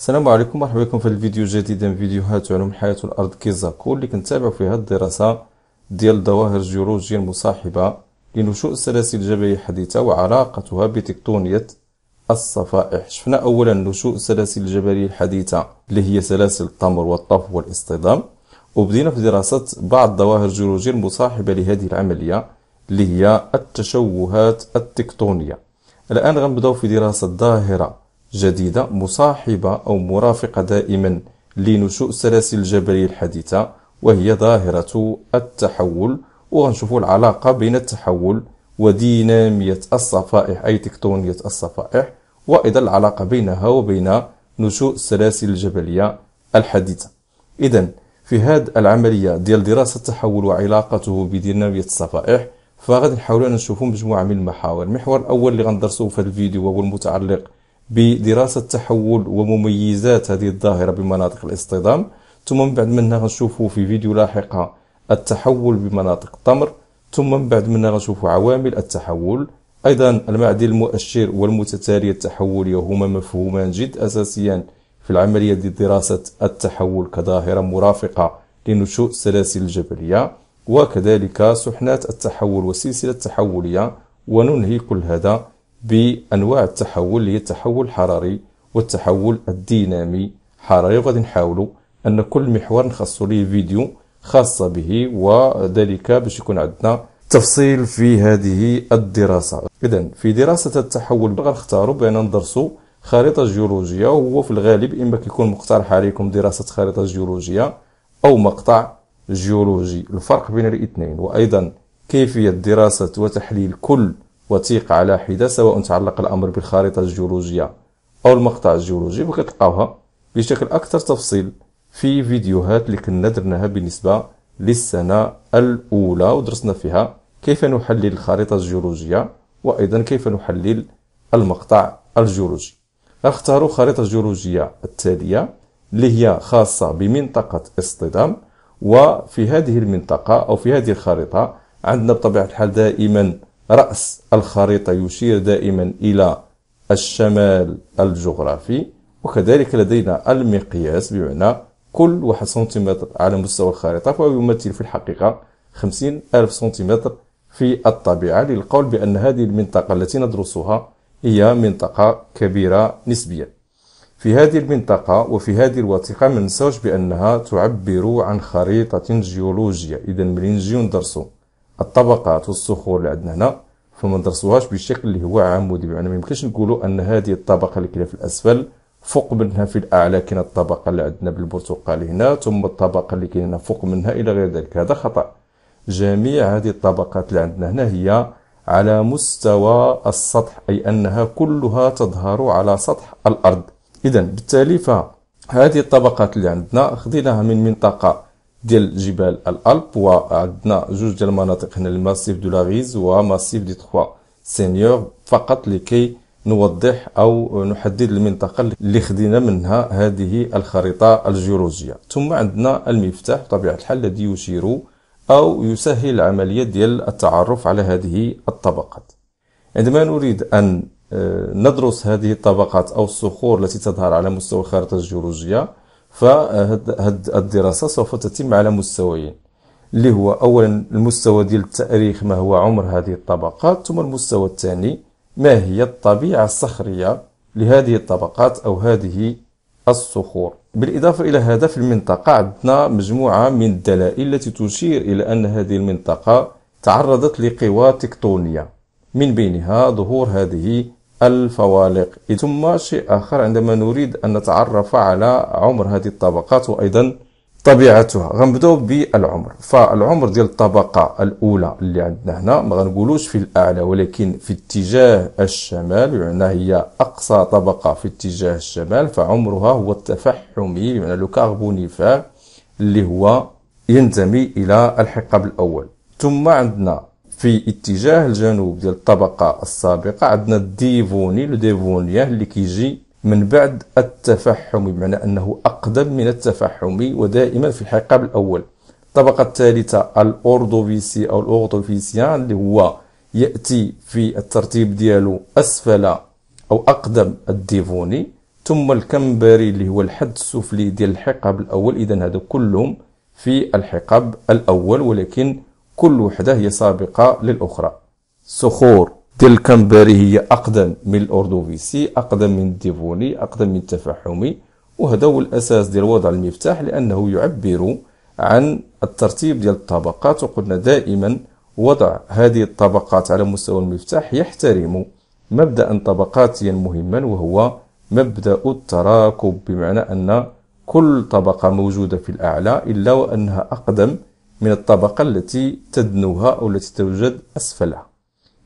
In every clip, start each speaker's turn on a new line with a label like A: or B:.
A: السلام عليكم مرحبا بكم في الفيديو جديد من فيديوهات علوم الحياة والأرض كيزاكو اللي كنتابعو فيها الدراسة ديال الظواهر الجيولوجية المصاحبة لنشوء السلاسل الجبلية الحديثة وعلاقتها بتكتونية الصفائح شفنا أولا نشوء السلاسل الجبلية الحديثة اللي هي سلاسل التمر والطفو والاصطدام وبدينا في دراسة بعض الظواهر الجيولوجية المصاحبة لهذه العملية اللي هي التشوهات التكتونية الآن غنبداو في دراسة ظاهرة جديدة مصاحبة أو مرافقة دائما لنشوء السلاسل الجبلية الحديثة وهي ظاهرة التحول وغنشوفوا العلاقة بين التحول ودينامية الصفائح أي تكتونية الصفائح وأيضا العلاقة بينها وبين نشوء السلاسل الجبلية الحديثة إذا في هذه العملية ديال دراسة التحول وعلاقته بدينامية الصفائح فغادي نحاولوا نشوفوا مجموعة من المحاور المحور الأول اللي غندرسوه في هذا الفيديو هو المتعلق بدراسه تحول ومميزات هذه الظاهره بمناطق الاصطدام ثم من بعد منها غنشوفوا في فيديو لاحقه التحول بمناطق التمر ثم من بعد منها غنشوفوا عوامل التحول ايضا المعدل المؤشر والمتتالي التحولي وهما مفهومان جد اساسيان في العمليه لدراسه التحول كظاهره مرافقه لنشوء السلاسل الجبليه وكذلك سحنات التحول والسلسله التحوليه وننهي كل هذا بانواع التحول اللي هي التحول الحراري والتحول الدينامي حراري وغادي نحاولوا ان كل محور نخصصوا ليه فيديو خاصه به وذلك باش يكون عندنا تفصيل في هذه الدراسه اذا في دراسه التحول غنختاروا بان ندرسوا خريطه جيولوجيه وهو في الغالب اما كيكون مقترح عليكم دراسه خريطه جيولوجيه او مقطع جيولوجي الفرق بين الاثنين وايضا كيفيه دراسه وتحليل كل وثيق على حدة سواء تعلق الأمر بالخارطة الجيولوجية أو المقطع الجيولوجي وكتلقاوها بشكل أكثر تفصيل في فيديوهات اللي كنا درناها بالنسبة للسنة الأولى ودرسنا فيها كيف نحلل الخارطة الجيولوجية وأيضا كيف نحلل المقطع الجيولوجي اختاروا خريطة جيولوجية التالية اللي هي خاصة بمنطقة اصطدام وفي هذه المنطقة أو في هذه الخريطة عندنا بطبيعة الحال دائما رأس الخريطة يشير دائما إلى الشمال الجغرافي وكذلك لدينا المقياس بمعنى كل واحد سنتيمتر على مستوى الخريطة فهو يمثل في الحقيقة خمسين ألف سنتيمتر في الطبيعة للقول بأن هذه المنطقة التي ندرسها هي منطقة كبيرة نسبيا في هذه المنطقة وفي هذه الوثيقة ما ننساوش بأنها تعبر عن خريطة جيولوجية إذا ملي نجيو ندرسو الطبقات والصخور اللي عندنا هنا فما ندرسوهاش بالشكل اللي هو عمودي بمعنى ما يمكنش نقولوا ان هذه الطبقه اللي كاينه في الاسفل فوق منها في الاعلى كاينه الطبقه اللي عندنا بالبرتقالي هنا ثم الطبقه اللي كاينه فوق منها الى غير ذلك هذا خطا جميع هذه الطبقات اللي عندنا هنا هي على مستوى السطح أي أنها كلها تظهر على سطح الأرض إذا بالتالي فهذه الطبقات اللي عندنا خذيناها من منطقة ديال جبال الألب وعندنا جوج ديال المناطق هنا الماسيف دو لاغيز وماسيف دي تخوا سينيور فقط لكي نوضح أو نحدد المنطقة اللي خدينا منها هذه الخريطة الجيولوجية ثم عندنا المفتاح بطبيعة الحال الذي يشير أو يسهل عملية ديال التعرف على هذه الطبقات عندما نريد أن آه، ندرس هذه الطبقات أو الصخور التي تظهر على مستوى الخريطه الجيولوجية فهاد الدراسة سوف تتم على مستويين اللي هو أولا المستوى ديال التأريخ ما هو عمر هذه الطبقات ثم المستوى الثاني ما هي الطبيعة الصخرية لهذه الطبقات أو هذه الصخور بالإضافة إلى هذا في المنطقة عندنا مجموعة من الدلائل التي تشير إلى أن هذه المنطقة تعرضت لقوى تكتونية من بينها ظهور هذه الفوالق ثم شيء آخر عندما نريد أن نتعرف على عمر هذه الطبقات وأيضا طبيعتها غنبداو بالعمر فالعمر ديال الطبقة الأولى اللي عندنا هنا ما غنقولوش في الأعلى ولكن في اتجاه الشمال يعني هي أقصى طبقة في اتجاه الشمال فعمرها هو التفحمي بمعنى لو كاربونيفير اللي هو ينتمي إلى الحقب الأول ثم عندنا في اتجاه الجنوب ديال الطبقة السابقة عندنا الديفوني لو ديفونيا اللي كيجي من بعد التفحمي بمعنى أنه أقدم من التفحمي ودائما في الحقاب الأول الطبقة الثالثة الأوردوفيسي أو الأوردوفيسيان اللي هو يأتي في الترتيب ديالو أسفل أو أقدم الديفوني ثم الكمبري اللي هو الحد السفلي ديال الحقاب الأول إذا هذا كلهم في الحقاب الأول ولكن كل وحدة هي سابقة للأخرى صخور الكمبري هي أقدم من الأردوفيسي أقدم من الديفوني أقدم من التفحمي وهذا هو الأساس ديال وضع المفتاح لأنه يعبر عن الترتيب ديال الطبقات وقلنا دائما وضع هذه الطبقات على مستوى المفتاح يحترم مبدأ طبقاتيا مهما وهو مبدأ التراكب بمعنى أن كل طبقة موجودة في الأعلى إلا وأنها أقدم من الطبقة التي تدنوها أو التي توجد أسفلها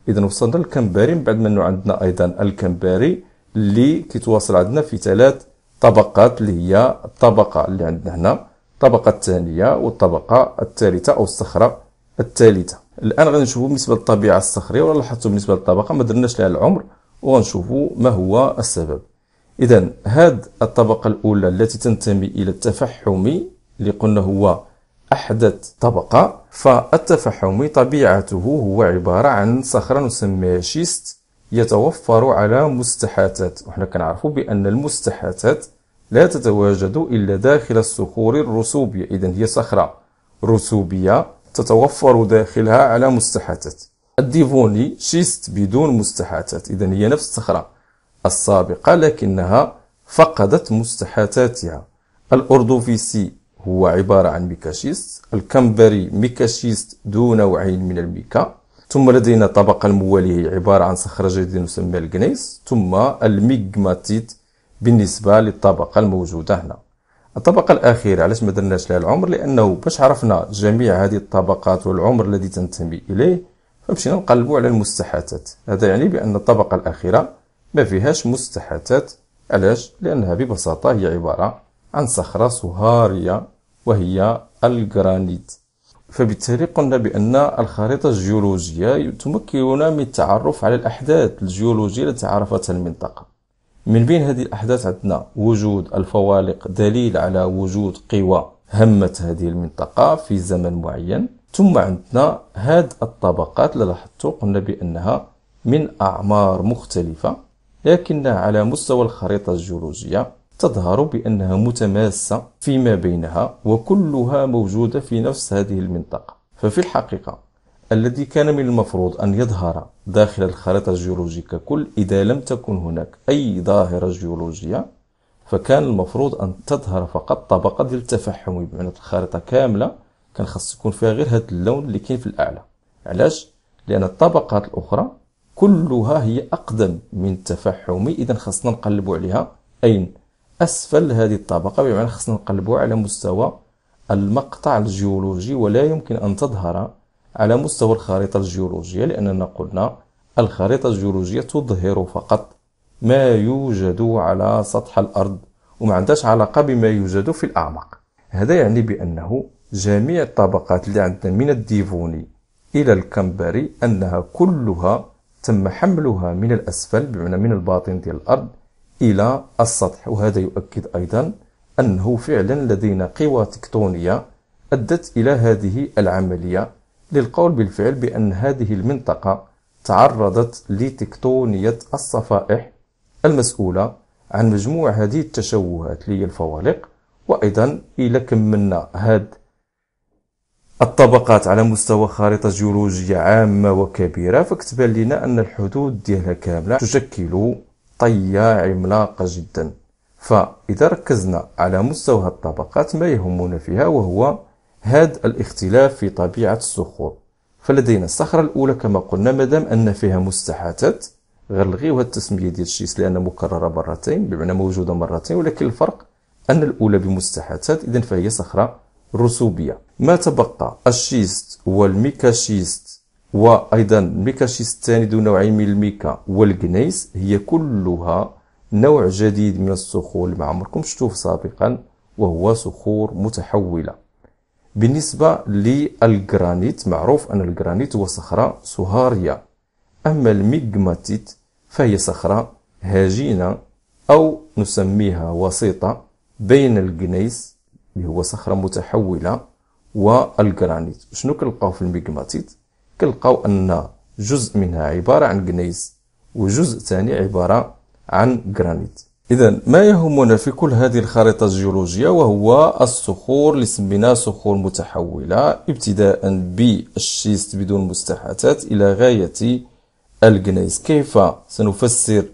A: إذا وصلنا للكمباري من بعد ما عندنا أيضا الكمباري اللي كيتواصل عندنا في ثلاث طبقات اللي هي الطبقة اللي عندنا هنا الطبقة الثانية والطبقة الثالثة أو الصخرة الثالثة الآن غنشوفوا بالنسبة للطبيعة الصخرية ولا لاحظتوا بالنسبة للطبقة ما درناش لها العمر وغنشوفوا ما هو السبب إذا هاد الطبقة الأولى التي تنتمي إلى التفحمي اللي قلنا هو أحدث طبقة فالتفحم طبيعته هو عبارة عن صخرة نسميها شيست يتوفر على مستحاتات وحنا كنعرفوا بأن المستحاتات لا تتواجد إلا داخل الصخور الرسوبية إذا هي صخرة رسوبية تتوفر داخلها على مستحاتات الديفوني شيست بدون مستحاتات إذا هي نفس الصخرة السابقة لكنها فقدت مستحاتاتها الأردوفيسي هو عبارة عن ميكاشيست الكمبري ميكاشيست ذو نوعين من الميكا ثم لدينا الطبقة الموالية هي عبارة عن صخرة جديدة نسميها الجنيس ثم الميغماتيت بالنسبة للطبقة الموجودة هنا الطبقة الأخيرة علاش ما درناش لها العمر لأنه باش عرفنا جميع هذه الطبقات والعمر الذي تنتمي إليه فمشينا نقلبوا على المستحاتات هذا يعني بأن الطبقة الأخيرة ما فيهاش مستحاتات علاش لأنها ببساطة هي عبارة عن صخرة صهارية وهي الجرانيت فبالتالي قلنا بأن الخريطة الجيولوجية تمكننا من التعرف على الأحداث الجيولوجية التي عرفتها المنطقة من بين هذه الأحداث عندنا وجود الفوالق دليل على وجود قوى همت هذه المنطقة في زمن معين ثم عندنا هاد الطبقات اللي لاحظتوا قلنا بأنها من أعمار مختلفة لكنها على مستوى الخريطة الجيولوجية تظهر بأنها متماسة فيما بينها وكلها موجودة في نفس هذه المنطقة ففي الحقيقة الذي كان من المفروض أن يظهر داخل الخريطة الجيولوجية ككل إذا لم تكن هناك أي ظاهرة جيولوجية فكان المفروض أن تظهر فقط طبقة ديال التفحم بمعنى الخريطة كاملة كان خاص يكون فيها غير هذا اللون اللي كاين في الأعلى علاش لأن الطبقات الأخرى كلها هي أقدم من التفحم إذا خاصنا نقلبوا عليها أين أسفل هذه الطبقة بمعنى خصنا نقلبوا على مستوى المقطع الجيولوجي ولا يمكن أن تظهر على مستوى الخريطة الجيولوجية لأننا قلنا الخريطة الجيولوجية تظهر فقط ما يوجد على سطح الأرض وما عندهاش علاقة بما يوجد في الأعماق هذا يعني بأنه جميع الطبقات اللي عندنا من الديفوني إلى الكمبري أنها كلها تم حملها من الأسفل بمعنى من الباطن ديال الأرض إلى السطح وهذا يؤكد أيضا أنه فعلا لدينا قوى تكتونية أدت إلى هذه العملية للقول بالفعل بأن هذه المنطقة تعرضت لتكتونية الصفائح المسؤولة عن مجموع هذه التشوهات اللي هي الفوالق وأيضا إلى كملنا هاد الطبقات على مستوى خارطه جيولوجية عامة وكبيرة فكتبان لنا أن الحدود ديالها كاملة تشكل طية عملاقة جدا فإذا ركزنا على مستوى الطبقات ما يهمنا فيها وهو هذا الاختلاف في طبيعة الصخور فلدينا الصخرة الأولى كما قلنا مادام أن فيها مستحاتات غنلغيو هاد التسمية ديال الشيس لأن مكررة مرتين بمعنى موجودة مرتين ولكن الفرق أن الأولى بمستحاتات إذا فهي صخرة رسوبية ما تبقى الشيست والميكاشيست وأيضا الثاني ذو نوعين من الميكا والجنيس هي كلها نوع جديد من الصخور اللي ما عمركم شفتوه سابقا وهو صخور متحولة بالنسبة للجرانيت معروف أن الجرانيت هو صخرة صهارية أما الميغماتيت فهي صخرة هجينة أو نسميها وسيطة بين الجنيس اللي هو صخرة متحولة والجرانيت شنو كنلقاو في الميغماتيت كنلقاو أن جزء منها عبارة عن جنيز وجزء ثاني عبارة عن جرانيت إذا ما يهمنا في كل هذه الخريطة الجيولوجية وهو الصخور اللي سميناها صخور متحولة ابتداء بالشيست بدون مستحاثات إلى غاية الجنيز كيف سنفسر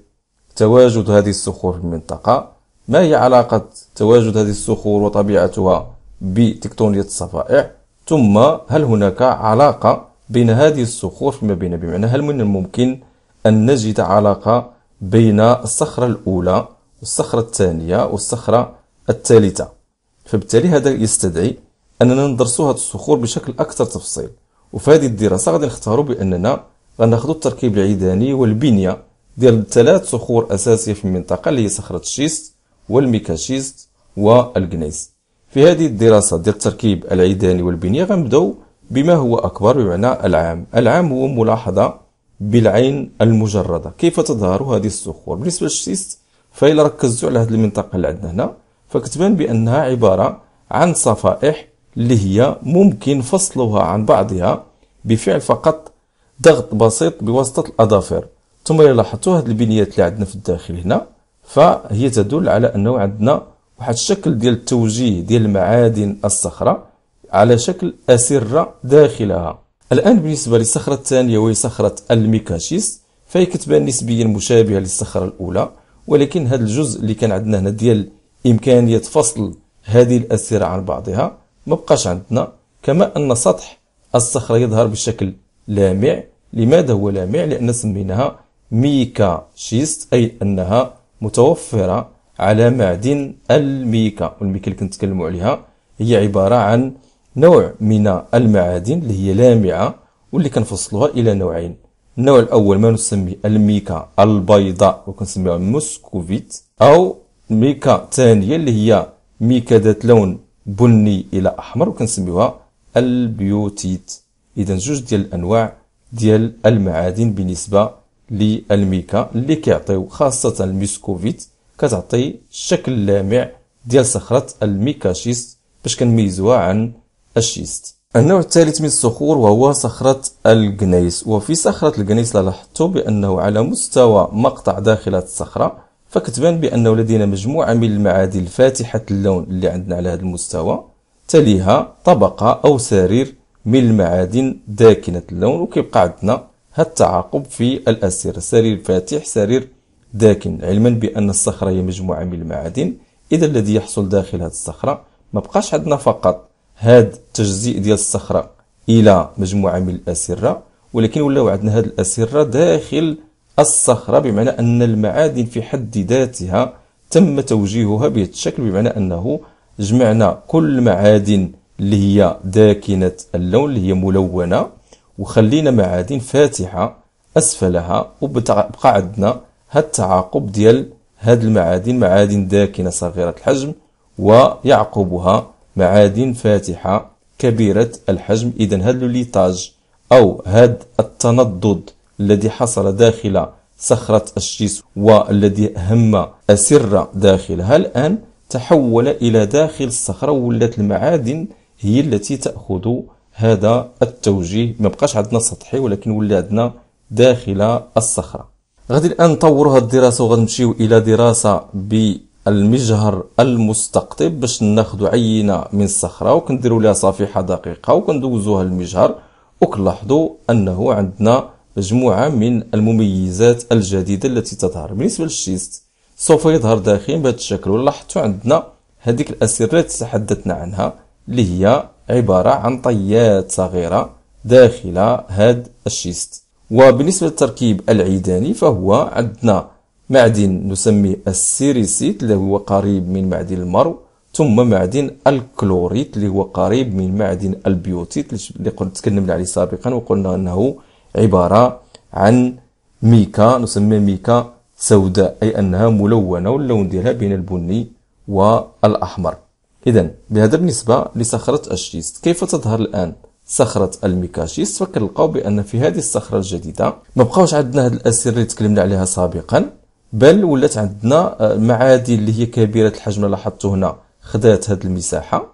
A: تواجد هذه الصخور في المنطقة ما هي علاقة تواجد هذه الصخور وطبيعتها بتكتونية الصفائح ثم هل هناك علاقة بين هذه الصخور فيما بين بمعنى هل من الممكن أن نجد علاقة بين الصخرة الأولى والصخرة الثانية والصخرة الثالثة فبالتالي هذا يستدعي أننا ندرسوا هذه الصخور بشكل أكثر تفصيل وفي هذه الدراسة غادي نختاروا بأننا غناخذوا التركيب العيداني والبنية ديال ثلاث صخور أساسية في المنطقة اللي هي صخرة الشيست والميكاشيست والجنيز في هذه الدراسة ديال التركيب العيداني والبنية غنبداو بما هو أكبر بمعنى العام العام هو ملاحظة بالعين المجردة كيف تظهر هذه الصخور بالنسبة للشيست فإلا ركزتوا على هذه المنطقة اللي عندنا هنا فكتبان بأنها عبارة عن صفائح اللي هي ممكن فصلها عن بعضها بفعل فقط ضغط بسيط بواسطة الأظافر ثم إلا لاحظتوا هذه البنيات اللي عندنا في الداخل هنا فهي تدل على أنه عندنا واحد الشكل ديال التوجيه ديال معادن الصخرة على شكل أسرة داخلها الآن بالنسبة للصخرة الثانية وهي صخرة الميكاشيس فهي كتبان نسبيا مشابهة للصخرة الأولى ولكن هذا الجزء اللي كان عندنا هنا ديال إمكانية فصل هذه الأسرة عن بعضها ما بقاش عندنا كما أن سطح الصخرة يظهر بشكل لامع لماذا هو لامع؟ لأن سميناها ميكا شيست أي أنها متوفرة على معدن الميكا والميكا اللي كنت عليها هي عبارة عن نوع من المعادن اللي هي لامعة واللي كنفصلوها إلى نوعين النوع الأول ما نسميه الميكا البيضاء وكنسميها موسكوفيت أو ميكا تانية اللي هي ميكا ذات لون بني إلى أحمر وكنسميوها البيوتيت إذا جوج ديال الأنواع ديال المعادن بالنسبة للميكا اللي كيعطيو خاصة الميسكوفيت كتعطي الشكل اللامع ديال صخرة الميكاشيست باش كنميزوها عن الشيست النوع الثالث من الصخور وهو صخرة الجنيس وفي صخرة الجنيس لاحظتوا بأنه على مستوى مقطع داخل الصخرة فكتبان بأنه لدينا مجموعة من المعادن فاتحة اللون اللي عندنا على هذا المستوى تليها طبقة أو سرير من المعادن داكنة اللون وكيبقى عندنا هذا التعاقب في الأسرة سرير فاتح سرير داكن علما بأن الصخرة هي مجموعة من المعادن إذا الذي يحصل داخل هذه الصخرة ما بقاش عندنا فقط هاد التجزيء ديال الصخره الى مجموعه من الاسره ولكن ولاو عندنا هاد الاسره داخل الصخره بمعنى ان المعادن في حد ذاتها تم توجيهها بهذا الشكل بمعنى انه جمعنا كل معادن اللي هي داكنه اللون اللي هي ملونه وخلينا معادن فاتحه اسفلها وبقى عندنا هاد التعاقب ديال هاد المعادن معادن داكنه صغيره الحجم ويعقبها معادن فاتحة كبيرة الحجم إذا هذا الليتاج أو هذا التنضد الذي حصل داخل صخرة الشيس والذي هم أسر داخلها الآن تحول إلى داخل الصخرة ولات المعادن هي التي تأخذ هذا التوجيه ما بقاش عندنا سطحي ولكن ولا عندنا داخل الصخرة غادي الآن نطوروا هذه الدراسة وغنمشيو إلى دراسة ب المجهر المستقطب باش ناخذ عينه من الصخره وكنديروا لها صفيحه دقيقه وكندوزوها للمجهر وكنلاحظوا انه عندنا مجموعه من المميزات الجديده التي تظهر بالنسبه للشيست سوف يظهر داخل بهذا الشكل ولاحظتوا عندنا هذيك الاسرات تحدثنا عنها اللي هي عباره عن طيات صغيره داخل هذا الشيست وبالنسبه للتركيب العيداني فهو عندنا معدن نسميه السيريسيت اللي هو قريب من معدن المرو ثم معدن الكلوريت اللي هو قريب من معدن البيوتيت اللي قلت تكلمنا عليه سابقا وقلنا انه عباره عن ميكا نسميها ميكا سوداء اي انها ملونه واللون ديالها بين البني والاحمر اذا بهذا بالنسبه لصخره الشيست كيف تظهر الان صخرة الميكاشيست فكنلقاو بأن في هذه الصخرة الجديدة ما بقاوش عندنا هذه الأسير اللي تكلمنا عليها سابقا بل ولات عندنا آه، المعادن اللي هي كبيرة الحجم لاحظتوا هنا خدات هاد المساحة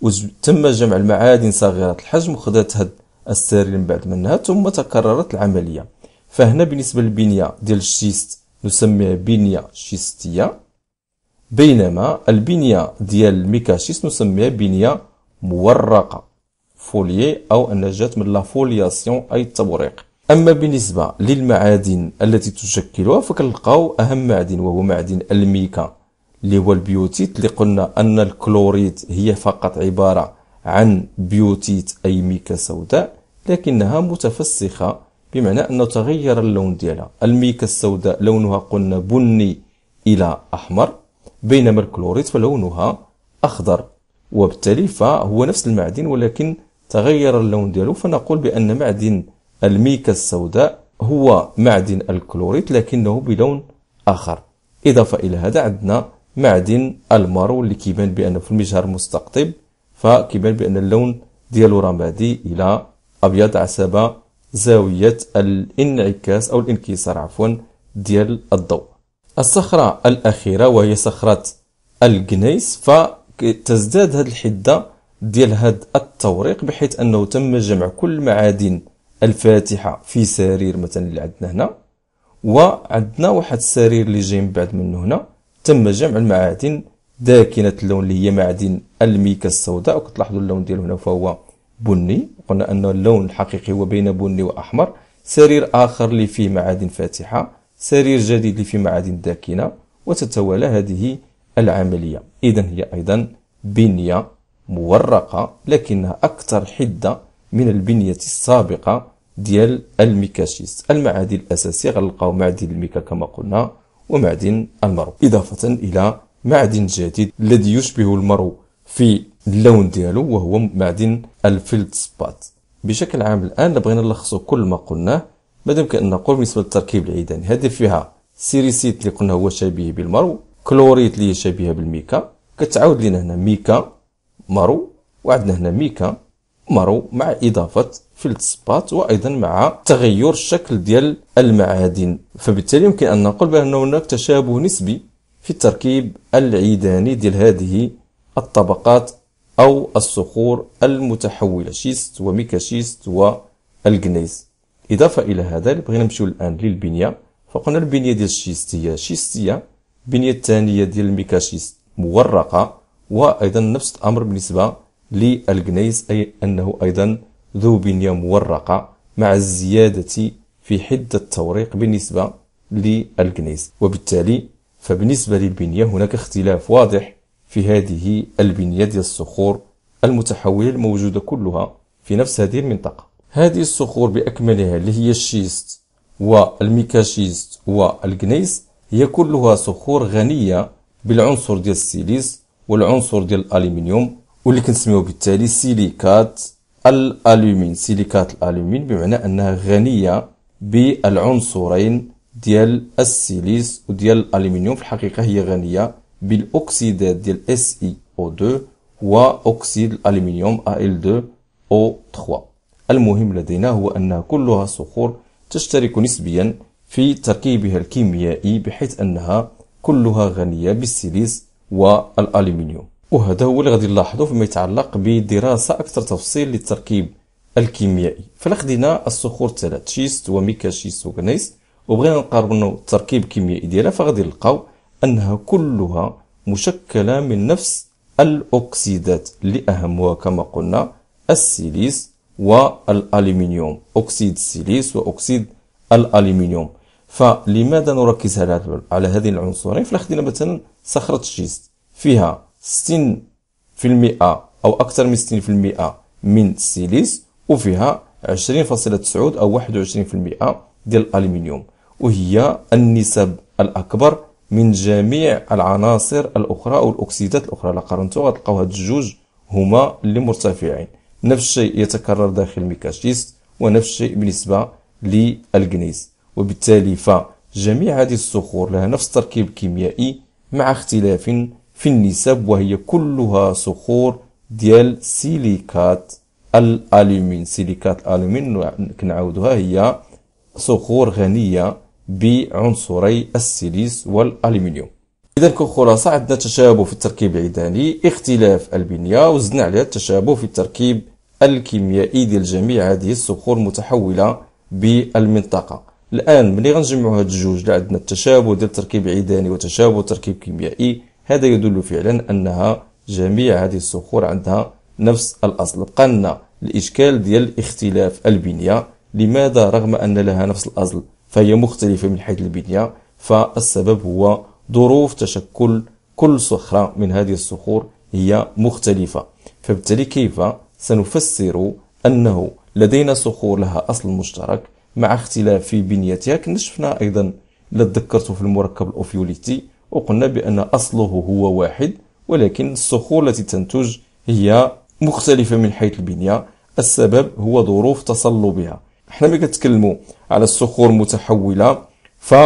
A: وتم جمع المعادن صغيرة الحجم وخدات هاد السرير من بعد منها ثم تكررت العملية فهنا بالنسبة للبنية ديال الشيست نسميها بنية شيستية بينما البنية ديال الميكاشيست نسميها بنية مورقة فوليي أو أنها جات من لا فولياسيون أي التبريق أما بالنسبة للمعادن التي تشكلها فكنلقاو أهم معدن وهو معدن الميكا اللي هو البيوتيت اللي قلنا أن الكلوريت هي فقط عبارة عن بيوتيت أي ميكا سوداء لكنها متفسخة بمعنى أنه تغير اللون ديالها الميكا السوداء لونها قلنا بني إلى أحمر بينما الكلوريت فلونها أخضر وبالتالي فهو نفس المعدن ولكن تغير اللون ديالو فنقول بأن معدن الميكا السوداء هو معدن الكلوريت لكنه بلون آخر إضافة إلى هذا عندنا معدن المارو اللي كيبان بأنه في المجهر مستقطب فكيبان بأن اللون ديالو رمادي إلى أبيض حسب زاوية الانعكاس أو الانكسار عفوا ديال الضوء الصخرة الأخيرة وهي صخرة الجنيس فتزداد هذه الحدة ديال هذا التوريق بحيث أنه تم جمع كل معادن الفاتحه في سرير مثلا اللي عندنا هنا وعندنا واحد السرير اللي جاي من بعد منه هنا تم جمع المعادن داكنه اللون اللي هي معدن الميكا السوداء وكتلاحظوا اللون ديالو هنا فهو بني قلنا ان اللون الحقيقي هو بين بني واحمر سرير اخر اللي فيه معادن فاتحه سرير جديد اللي فيه معادن داكنه وتتوالى هذه العمليه اذا هي ايضا بنيه مورقه لكنها اكثر حده من البنيه السابقه ديال الميكاشيست المعادن الأساسي غنلقاو معدن الميكا كما قلنا ومعدن المرو إضافة إلى معدن جديد الذي يشبه المرو في اللون ديالو وهو معدن الفيلدسبات بشكل عام الآن بغينا نلخصو كل ما قلناه مادام كأن نقول بالنسبة للتركيب العيداني هذه فيها سيريسيت اللي قلنا هو شبيه بالمرو كلوريت اللي هي شبيهة بالميكا كتعاود لينا هنا ميكا مرو وعندنا هنا ميكا مرو مع إضافة فلت سبات وأيضا مع تغير الشكل ديال المعادن فبالتالي يمكن أن نقول بأن هناك تشابه نسبي في التركيب العيداني ديال هذه الطبقات أو الصخور المتحولة شيست وميكاشيست والجنيز إضافة إلى هذا بغينا نمشيو الآن للبنية فقلنا البنية ديال الشيست هي شيستية البنية الثانية ديال الميكاشيست مورقة وأيضا نفس الأمر بالنسبة للجنيز أي أنه أيضا ذو بنية مورقة مع الزيادة في حدة التوريق بالنسبة للجنيز وبالتالي فبالنسبة للبنية هناك اختلاف واضح في هذه البنية ديال الصخور المتحولة الموجودة كلها في نفس هذه المنطقة هذه الصخور بأكملها اللي هي الشيست والميكاشيست والجنيس هي كلها صخور غنية بالعنصر ديال السيليس والعنصر ديال الألمنيوم واللي كنسميو بالتالي سيليكات الالومين سيليكات الالومين بمعنى انها غنيه بالعنصرين ديال السيليس وديال الالومنيوم في الحقيقه هي غنيه بالاكسيدات ديال اس اي او 2 واكسيد الالومنيوم ال 2 او 3 المهم لدينا هو انها كلها صخور تشترك نسبيا في تركيبها الكيميائي بحيث انها كلها غنيه بالسيليس والالومنيوم وهذا هو اللي غادي نلاحظوا فيما يتعلق بدراسه اكثر تفصيل للتركيب الكيميائي فلا خدينا الصخور الثلاث شيست وميكا شيست وغنيس وبغينا نقارنوا التركيب الكيميائي ديالها فغادي نلقاو انها كلها مشكله من نفس الاوكسيدات اللي اهمها كما قلنا السيليس والألمنيوم اكسيد السيليس واكسيد الألمنيوم فلماذا نركز على هذه العنصرين فلا خدينا مثلا صخره الشيست فيها ستين في المئة أو أكثر من ستين في المئة من السيليس وفيها 20.9 أو 21% ديال الألمنيوم وهي النسب الأكبر من جميع العناصر الأخرى أو الأكسيدات الأخرى إلا قارنتو غتلقاو هاد الجوج هما اللي مرتفعين نفس الشيء يتكرر داخل ميكاشيست ونفس الشيء بالنسبة للجنيز وبالتالي فجميع هذه الصخور لها نفس التركيب الكيميائي مع اختلاف في النسب وهي كلها صخور ديال سيليكات الالومين سيليكات الالومين كنعاودوها هي صخور غنيه بعنصري السيليس والالومنيوم اذا كخلاصه عندنا تشابه في التركيب العيداني اختلاف البنيه وزدنا عليها التشابه في التركيب الكيميائي ديال جميع هذه الصخور المتحوله بالمنطقه الان ملي غنجمعوا هاد الجوج اللي عندنا التشابه ديال التركيب العيداني وتشابه التركيب الكيميائي هذا يدل فعلا أنها جميع هذه الصخور عندها نفس الأصل بقى لنا الإشكال ديال اختلاف البنية لماذا رغم أن لها نفس الأصل فهي مختلفة من حيث البنية فالسبب هو ظروف تشكل كل صخرة من هذه الصخور هي مختلفة فبالتالي كيف سنفسر أنه لدينا صخور لها أصل مشترك مع اختلاف في بنيتها كنا شفنا أيضا لتذكرت في المركب الأوفيوليتي وقلنا بأن أصله هو واحد ولكن الصخور التي تنتج هي مختلفة من حيث البنية السبب هو ظروف تصلبها احنا ملي كنتكلموا على الصخور المتحولة ففي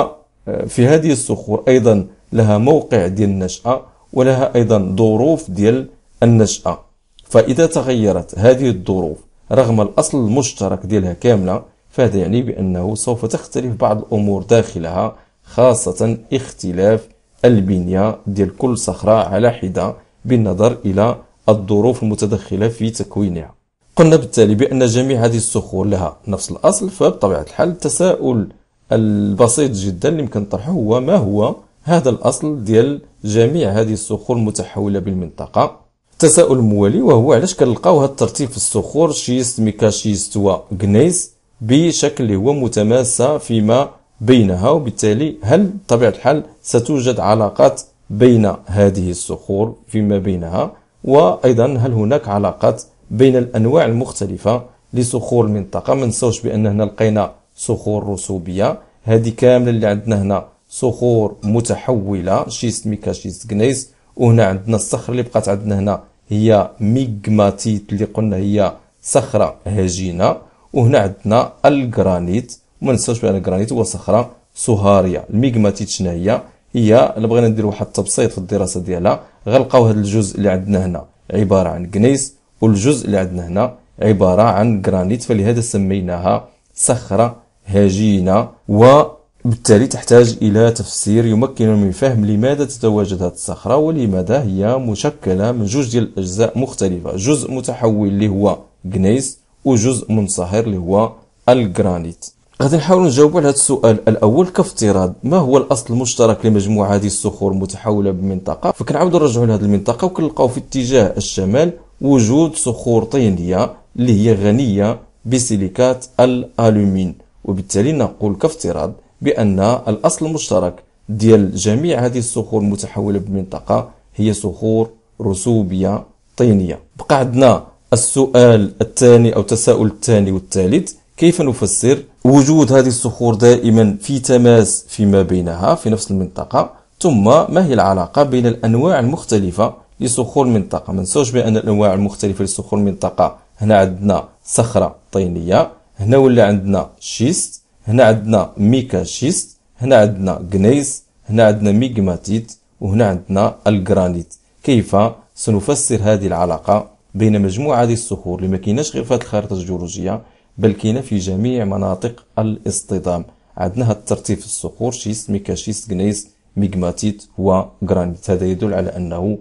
A: آه، هذه الصخور أيضا لها موقع ديال النشأة ولها أيضا ظروف ديال النشأة فإذا تغيرت هذه الظروف رغم الأصل المشترك ديالها كاملة فهذا يعني بأنه سوف تختلف بعض الأمور داخلها خاصة اختلاف البنية ديال كل صخرة على حدة بالنظر إلى الظروف المتدخلة في تكوينها قلنا بالتالي بأن جميع هذه الصخور لها نفس الأصل فبطبيعة الحال التساؤل البسيط جدا اللي يمكن طرحه هو ما هو هذا الأصل ديال جميع هذه الصخور المتحولة بالمنطقة التساؤل الموالي وهو علاش كنلقاو هذا الترتيب في الصخور شيست ميكاشيست وغنيس بشكل اللي هو متماسة فيما بينها وبالتالي هل طبيعة الحال ستوجد علاقات بين هذه الصخور فيما بينها وأيضا هل هناك علاقات بين الأنواع المختلفة لصخور المنطقة ما نساوش بأن هنا لقينا صخور رسوبية هذه كاملة اللي عندنا هنا صخور متحولة شيست ميكا شيست جنيس وهنا عندنا الصخر اللي بقات عندنا هنا هي ميغماتيت اللي قلنا هي صخرة هجينة وهنا عندنا الجرانيت وما ننساوش بان الجرانيت هو صخره صهاريه الميغماتيت شنو هي هي الا بغينا نديرو واحد التبسيط في الدراسه ديالها غنلقاو هذا الجزء اللي عندنا هنا عباره عن كنيس والجزء اللي عندنا هنا عباره عن جرانيت فلهذا سميناها صخره هجينه و بالتالي تحتاج إلى تفسير يمكن من فهم لماذا تتواجد هذه الصخرة ولماذا هي مشكلة من جوج ديال الأجزاء مختلفة جزء متحول اللي هو جنيس وجزء منصهر اللي هو الجرانيت غادي نحاول نجاوب على هذا السؤال الاول كافتراض ما هو الاصل المشترك لمجموعه هذه الصخور المتحوله بمنطقه فكنعاودوا نرجعوا لهذه المنطقه وكنلقاو في اتجاه الشمال وجود صخور طينيه اللي هي غنيه بسيليكات الالومين وبالتالي نقول كافتراض بان الاصل المشترك ديال جميع هذه الصخور المتحوله بمنطقه هي صخور رسوبيه طينيه بقى عندنا السؤال الثاني او التساؤل الثاني والثالث كيف نفسر وجود هذه الصخور دائما في تماس فيما بينها في نفس المنطقة ثم ما هي العلاقة بين الأنواع المختلفة لصخور المنطقة ما ننساوش بأن الأنواع المختلفة لصخور المنطقة هنا عندنا صخرة طينية هنا ولا عندنا شيست هنا عندنا ميكا شيست هنا عندنا جنيس هنا عندنا ميغماتيت وهنا عندنا الجرانيت كيف سنفسر هذه العلاقة بين مجموعة هذه الصخور لما كيناش غير في هذه الخارطة الجيولوجية بل كاينه في جميع مناطق الاصطدام عندنا هاد الترتيب في الصخور شيست ميكاشيست غنيس ميغماتيت وغرانيت هذا يدل على انه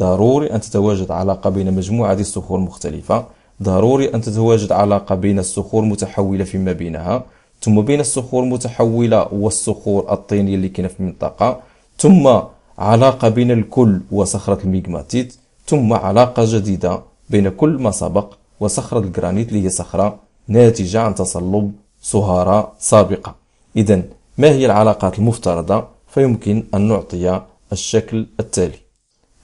A: ضروري ان تتواجد علاقه بين مجموعه ديال الصخور المختلفه ضروري ان تتواجد علاقه بين الصخور المتحوله فيما بينها ثم بين الصخور المتحوله والصخور الطينيه اللي كاينه في المنطقه ثم علاقه بين الكل وصخره الميغماتيت ثم علاقه جديده بين كل ما سبق وصخره الجرانيت اللي هي صخره ناتجة عن تصلب سهارة سابقة إذا ما هي العلاقات المفترضة فيمكن أن نعطي الشكل التالي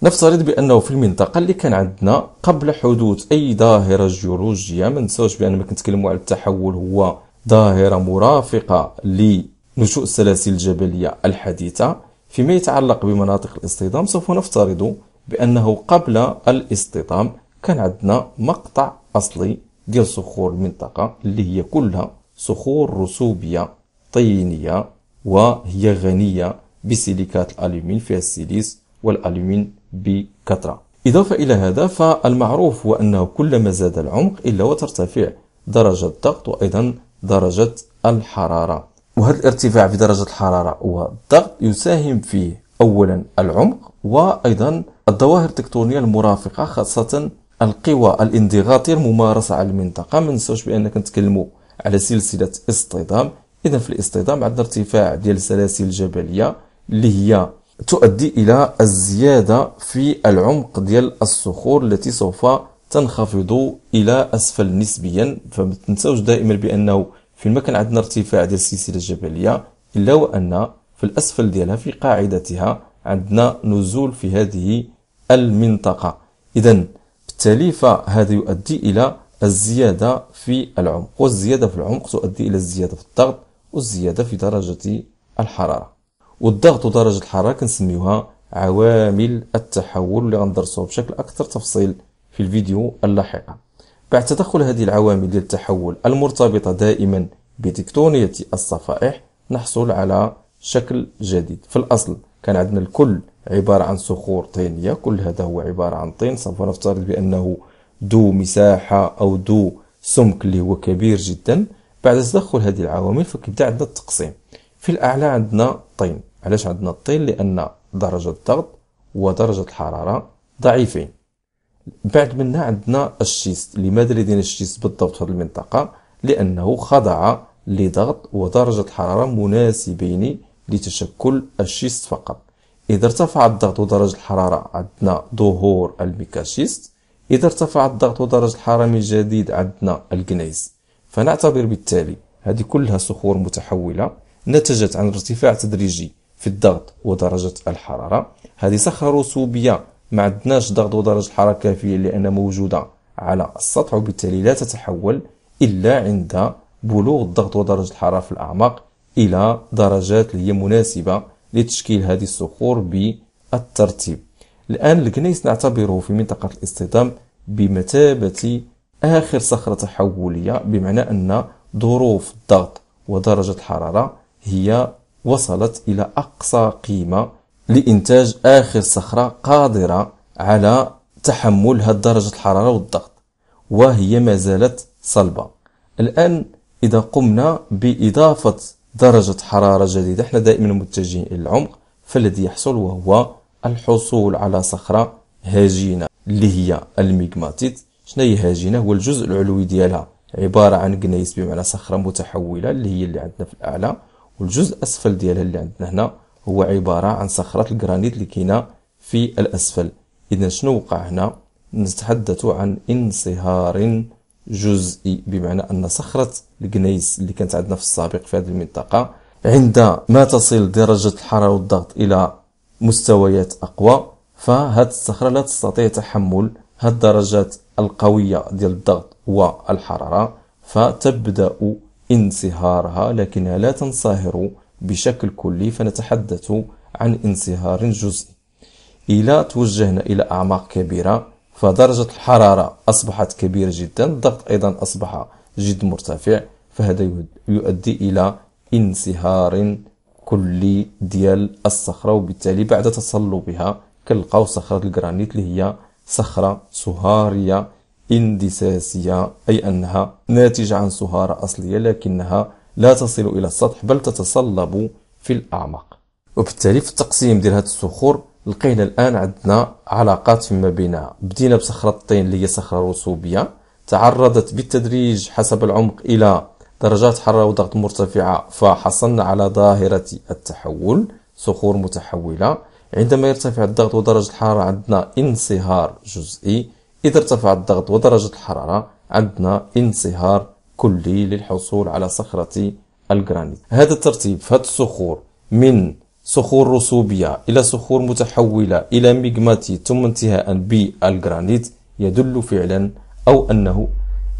A: نفترض بأنه في المنطقة اللي كان عندنا قبل حدوث أي ظاهرة جيولوجية ما ننساوش بأن ما كنتكلموا على التحول هو ظاهرة مرافقة لنشوء السلاسل الجبلية الحديثة فيما يتعلق بمناطق الاصطدام سوف نفترض بأنه قبل الاصطدام كان عندنا مقطع أصلي ديال صخور المنطقة اللي هي كلها صخور رسوبية طينية وهي غنية بسيليكات الألومين فيها السيليس والألومين بكثرة إضافة إلى هذا فالمعروف هو أنه كلما زاد العمق إلا وترتفع درجة الضغط وأيضا درجة الحرارة وهذا الارتفاع في درجة الحرارة والضغط يساهم فيه أولا العمق وأيضا الظواهر التكتونية المرافقة خاصة القوى الانضغاطيه الممارسة على المنطقة ما ننساوش بأن كنتكلموا على سلسلة اصطدام إذا في الاصطدام عندنا ارتفاع ديال السلاسل الجبلية اللي هي تؤدي إلى الزيادة في العمق ديال الصخور التي سوف تنخفض إلى أسفل نسبيا فما تنساوش دائما بأنه فيما كان عندنا ارتفاع ديال السلسلة الجبلية إلا وأن في الأسفل ديالها في قاعدتها عندنا نزول في هذه المنطقة إذا بالتالي فهذا يؤدي إلى الزيادة في العمق والزيادة في العمق تؤدي إلى الزيادة في الضغط والزيادة في درجة الحرارة والضغط ودرجة الحرارة كنسميوها عوامل التحول اللي غندرسوها بشكل أكثر تفصيل في الفيديو اللاحقة بعد تدخل هذه العوامل ديال التحول المرتبطة دائما بتكتونية الصفائح نحصل على شكل جديد في الأصل كان عندنا الكل عبارة عن صخور طينية كل هذا هو عبارة عن طين سوف نفترض بأنه ذو مساحة أو ذو سمك اللي هو كبير جدا بعد تدخل هذه العوامل فكيبدا عندنا التقسيم في الأعلى عندنا طين علاش عندنا الطين لأن درجة الضغط ودرجة الحرارة ضعيفين بعد منها عندنا الشيست لماذا لدينا الشيست بالضبط في هذه المنطقة لأنه خضع لضغط ودرجة حرارة مناسبين لتشكل الشيست فقط إذا ارتفع الضغط ودرجة الحرارة عندنا ظهور الميكاشيست إذا ارتفع الضغط ودرجة الحرارة من جديد عندنا الجنيز فنعتبر بالتالي هذه كلها صخور متحولة نتجت عن ارتفاع تدريجي في الضغط ودرجة الحرارة هذه صخرة رسوبية ما عندناش ضغط ودرجة الحرارة كافية لأنها موجودة على السطح وبالتالي لا تتحول إلا عند بلوغ الضغط ودرجة الحرارة في الأعماق إلى درجات اللي هي مناسبة لتشكيل هذه الصخور بالترتيب الآن الكنيس نعتبره في منطقة الاصطدام بمثابة آخر صخرة تحولية بمعنى أن ظروف الضغط ودرجة الحرارة هي وصلت إلى أقصى قيمة لإنتاج آخر صخرة قادرة على تحمل هذه درجة الحرارة والضغط وهي ما زالت صلبة الآن إذا قمنا بإضافة درجة حرارة جديدة احنا دائما متجهين إلى العمق فالذي يحصل وهو الحصول على صخرة هجينة اللي هي الميغماتيت شنو هي هجينة هو الجزء العلوي ديالها عبارة عن جنيس بمعنى صخرة متحولة اللي هي اللي عندنا في الأعلى والجزء الأسفل ديالها اللي عندنا هنا هو عبارة عن صخرة الجرانيت اللي كاينة في الأسفل إذا شنو وقع هنا نتحدث عن انصهار جزئي بمعنى أن صخرة الجنيس اللي كانت عندنا في السابق في هذه المنطقة عندما تصل درجة الحرارة والضغط إلى مستويات أقوى فهاد الصخرة لا تستطيع تحمل هاد الدرجات القوية ديال الضغط والحرارة فتبدأ انصهارها لكنها لا تنصهر بشكل كلي فنتحدث عن انصهار جزئي إلى توجهنا إلى أعماق كبيرة فدرجة الحرارة أصبحت كبيرة جدا الضغط أيضا أصبح جد مرتفع فهذا يؤدي إلى انصهار كلي ديال الصخرة وبالتالي بعد تصلبها كنلقاو صخرة الجرانيت اللي هي صخرة صهارية اندساسية أي أنها ناتجة عن صهارة أصلية لكنها لا تصل إلى السطح بل تتصلب في الأعماق وبالتالي في التقسيم ديال هاد الصخور لقينا الآن عندنا علاقات فيما بينها بدينا بصخرة الطين اللي هي صخرة رسوبية تعرضت بالتدريج حسب العمق إلى درجات حرارة وضغط مرتفعة فحصلنا على ظاهرة التحول صخور متحولة عندما يرتفع الضغط ودرجة الحرارة عندنا انصهار جزئي إذا ارتفع الضغط ودرجة الحرارة عندنا انصهار كلي للحصول على صخرة الجرانيت هذا الترتيب في هذه الصخور من صخور رسوبية إلى صخور متحولة إلى ميغماتي ثم انتهاء بالجرانيت يدل فعلا أو أنه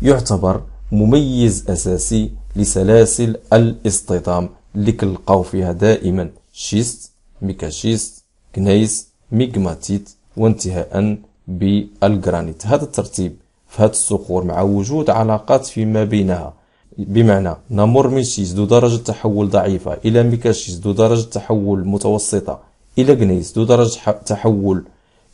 A: يعتبر مميز أساسي لسلاسل الاستيطام اللي كنلقاو فيها دائما شيست ميكاشيست كنيس ميغماتيت وانتهاء بالجرانيت هذا الترتيب في هذه الصخور مع وجود علاقات فيما بينها بمعنى نامورميشيز ذو درجة تحول ضعيفة إلى ميكاشيز ذو درجة تحول متوسطة إلى جنيز ذو درجة تحول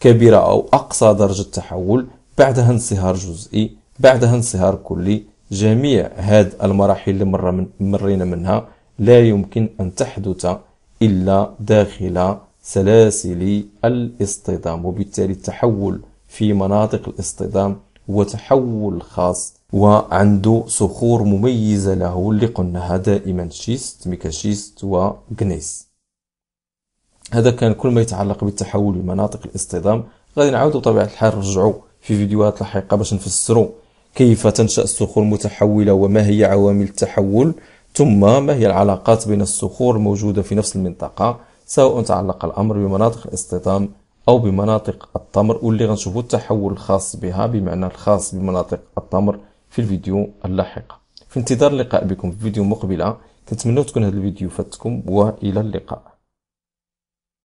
A: كبيرة أو أقصى درجة تحول بعدها انصهار جزئي بعدها انصهار كلي جميع هذه المراحل اللي مر من مرينا منها لا يمكن أن تحدث إلا داخل سلاسل الاصطدام وبالتالي التحول في مناطق الاصطدام هو تحول خاص وعنده صخور مميزة له اللي قلناها دائما شيست ميكاشيست وجنيس هذا كان كل ما يتعلق بالتحول لمناطق الاصطدام غادي نعاودو بطبيعة الحال نرجعو في فيديوهات لاحقة باش نفسرو كيف تنشأ الصخور المتحولة وما هي عوامل التحول ثم ما هي العلاقات بين الصخور الموجودة في نفس المنطقة سواء تعلق الأمر بمناطق الاصطدام أو بمناطق التمر واللي غنشوفو التحول الخاص بها بمعنى الخاص بمناطق التمر في الفيديو اللاحق في انتظار اللقاء بكم في فيديو مقبله كنتمنى تكون هذا الفيديو فاتكم والى اللقاء